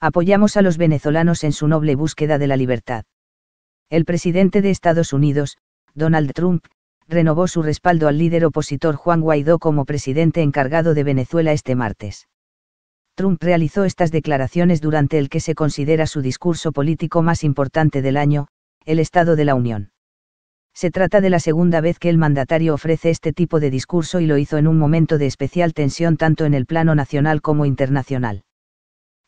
Apoyamos a los venezolanos en su noble búsqueda de la libertad. El presidente de Estados Unidos, Donald Trump, renovó su respaldo al líder opositor Juan Guaidó como presidente encargado de Venezuela este martes. Trump realizó estas declaraciones durante el que se considera su discurso político más importante del año, el Estado de la Unión. Se trata de la segunda vez que el mandatario ofrece este tipo de discurso y lo hizo en un momento de especial tensión tanto en el plano nacional como internacional.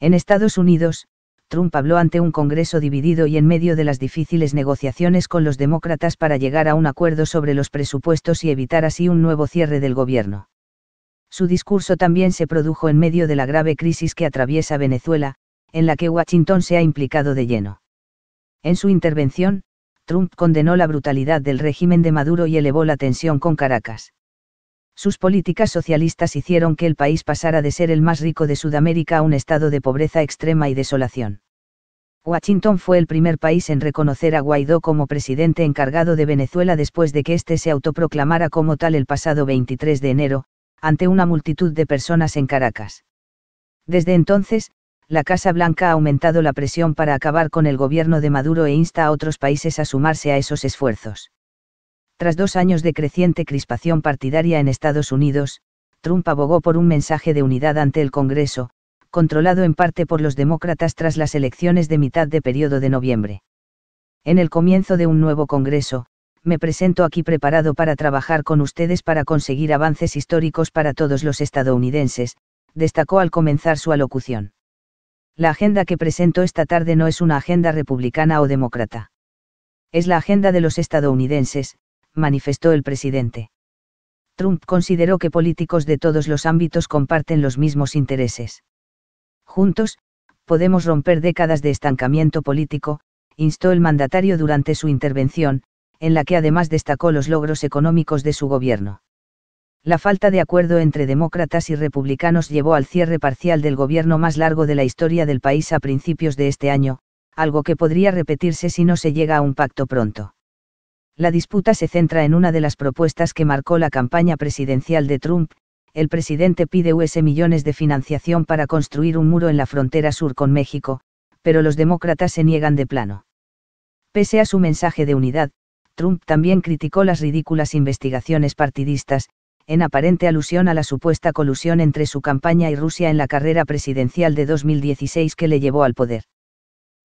En Estados Unidos, Trump habló ante un Congreso dividido y en medio de las difíciles negociaciones con los demócratas para llegar a un acuerdo sobre los presupuestos y evitar así un nuevo cierre del gobierno. Su discurso también se produjo en medio de la grave crisis que atraviesa Venezuela, en la que Washington se ha implicado de lleno. En su intervención, Trump condenó la brutalidad del régimen de Maduro y elevó la tensión con Caracas. Sus políticas socialistas hicieron que el país pasara de ser el más rico de Sudamérica a un estado de pobreza extrema y desolación. Washington fue el primer país en reconocer a Guaidó como presidente encargado de Venezuela después de que éste se autoproclamara como tal el pasado 23 de enero, ante una multitud de personas en Caracas. Desde entonces, la Casa Blanca ha aumentado la presión para acabar con el gobierno de Maduro e insta a otros países a sumarse a esos esfuerzos. Tras dos años de creciente crispación partidaria en Estados Unidos, Trump abogó por un mensaje de unidad ante el Congreso, controlado en parte por los demócratas tras las elecciones de mitad de periodo de noviembre. En el comienzo de un nuevo Congreso, me presento aquí preparado para trabajar con ustedes para conseguir avances históricos para todos los estadounidenses, destacó al comenzar su alocución. La agenda que presento esta tarde no es una agenda republicana o demócrata. Es la agenda de los estadounidenses, manifestó el presidente. Trump consideró que políticos de todos los ámbitos comparten los mismos intereses. Juntos, podemos romper décadas de estancamiento político, instó el mandatario durante su intervención, en la que además destacó los logros económicos de su gobierno. La falta de acuerdo entre demócratas y republicanos llevó al cierre parcial del gobierno más largo de la historia del país a principios de este año, algo que podría repetirse si no se llega a un pacto pronto. La disputa se centra en una de las propuestas que marcó la campaña presidencial de Trump, el presidente pide US millones de financiación para construir un muro en la frontera sur con México, pero los demócratas se niegan de plano. Pese a su mensaje de unidad, Trump también criticó las ridículas investigaciones partidistas, en aparente alusión a la supuesta colusión entre su campaña y Rusia en la carrera presidencial de 2016 que le llevó al poder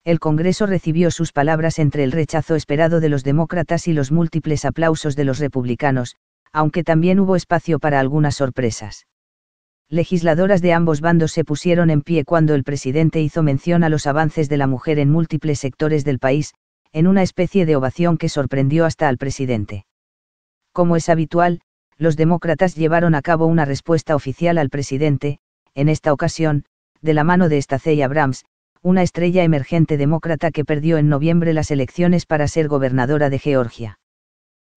el Congreso recibió sus palabras entre el rechazo esperado de los demócratas y los múltiples aplausos de los republicanos, aunque también hubo espacio para algunas sorpresas. Legisladoras de ambos bandos se pusieron en pie cuando el presidente hizo mención a los avances de la mujer en múltiples sectores del país, en una especie de ovación que sorprendió hasta al presidente. Como es habitual, los demócratas llevaron a cabo una respuesta oficial al presidente, en esta ocasión, de la mano de Stacey Abrams, una estrella emergente demócrata que perdió en noviembre las elecciones para ser gobernadora de Georgia.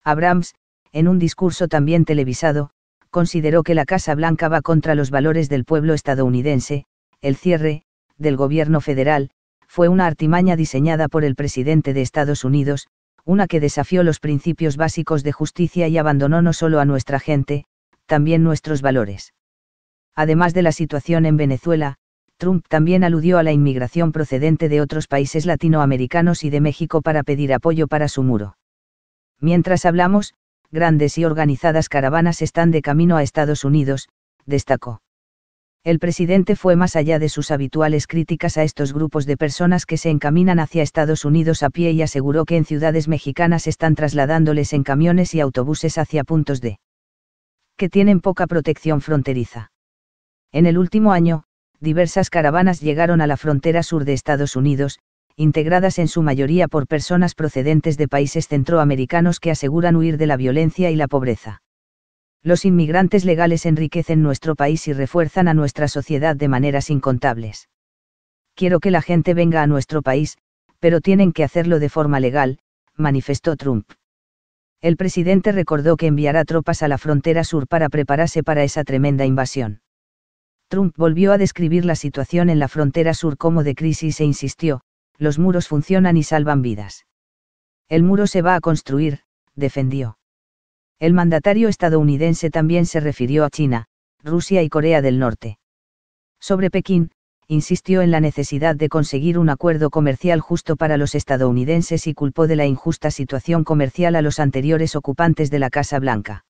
Abrams, en un discurso también televisado, consideró que la Casa Blanca va contra los valores del pueblo estadounidense, el cierre, del gobierno federal, fue una artimaña diseñada por el presidente de Estados Unidos, una que desafió los principios básicos de justicia y abandonó no solo a nuestra gente, también nuestros valores. Además de la situación en Venezuela, Trump también aludió a la inmigración procedente de otros países latinoamericanos y de México para pedir apoyo para su muro. Mientras hablamos, grandes y organizadas caravanas están de camino a Estados Unidos, destacó. El presidente fue más allá de sus habituales críticas a estos grupos de personas que se encaminan hacia Estados Unidos a pie y aseguró que en ciudades mexicanas están trasladándoles en camiones y autobuses hacia puntos de que tienen poca protección fronteriza. En el último año, diversas caravanas llegaron a la frontera sur de Estados Unidos, integradas en su mayoría por personas procedentes de países centroamericanos que aseguran huir de la violencia y la pobreza. Los inmigrantes legales enriquecen nuestro país y refuerzan a nuestra sociedad de maneras incontables. Quiero que la gente venga a nuestro país, pero tienen que hacerlo de forma legal, manifestó Trump. El presidente recordó que enviará tropas a la frontera sur para prepararse para esa tremenda invasión. Trump volvió a describir la situación en la frontera sur como de crisis e insistió, los muros funcionan y salvan vidas. El muro se va a construir, defendió. El mandatario estadounidense también se refirió a China, Rusia y Corea del Norte. Sobre Pekín, insistió en la necesidad de conseguir un acuerdo comercial justo para los estadounidenses y culpó de la injusta situación comercial a los anteriores ocupantes de la Casa Blanca.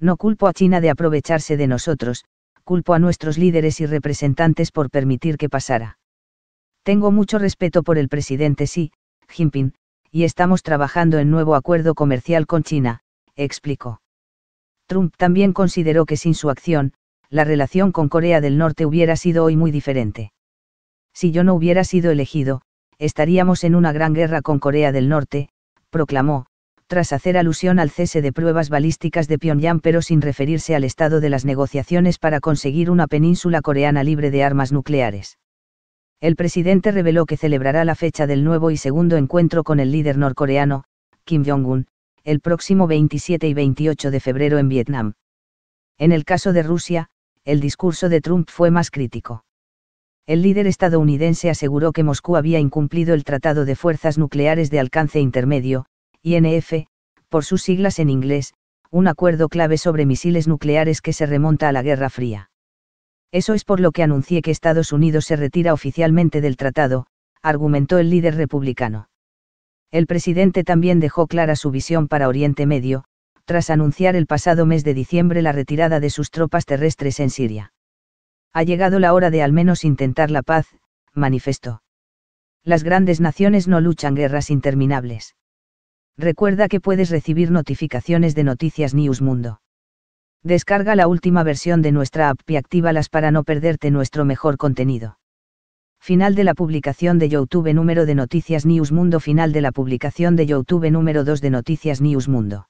No culpo a China de aprovecharse de nosotros, culpo a nuestros líderes y representantes por permitir que pasara. Tengo mucho respeto por el presidente Xi Jinping, y estamos trabajando en nuevo acuerdo comercial con China, explicó. Trump también consideró que sin su acción, la relación con Corea del Norte hubiera sido hoy muy diferente. Si yo no hubiera sido elegido, estaríamos en una gran guerra con Corea del Norte, proclamó, tras hacer alusión al cese de pruebas balísticas de Pyongyang pero sin referirse al estado de las negociaciones para conseguir una península coreana libre de armas nucleares. El presidente reveló que celebrará la fecha del nuevo y segundo encuentro con el líder norcoreano, Kim Jong-un, el próximo 27 y 28 de febrero en Vietnam. En el caso de Rusia, el discurso de Trump fue más crítico. El líder estadounidense aseguró que Moscú había incumplido el Tratado de Fuerzas Nucleares de Alcance Intermedio, INF, por sus siglas en inglés, un acuerdo clave sobre misiles nucleares que se remonta a la Guerra Fría. Eso es por lo que anuncié que Estados Unidos se retira oficialmente del tratado, argumentó el líder republicano. El presidente también dejó clara su visión para Oriente Medio, tras anunciar el pasado mes de diciembre la retirada de sus tropas terrestres en Siria. Ha llegado la hora de al menos intentar la paz, manifestó. Las grandes naciones no luchan guerras interminables. Recuerda que puedes recibir notificaciones de Noticias News Mundo. Descarga la última versión de nuestra app y actívalas para no perderte nuestro mejor contenido. Final de la publicación de YouTube número de Noticias News Mundo. Final de la publicación de YouTube número 2 de Noticias News Mundo.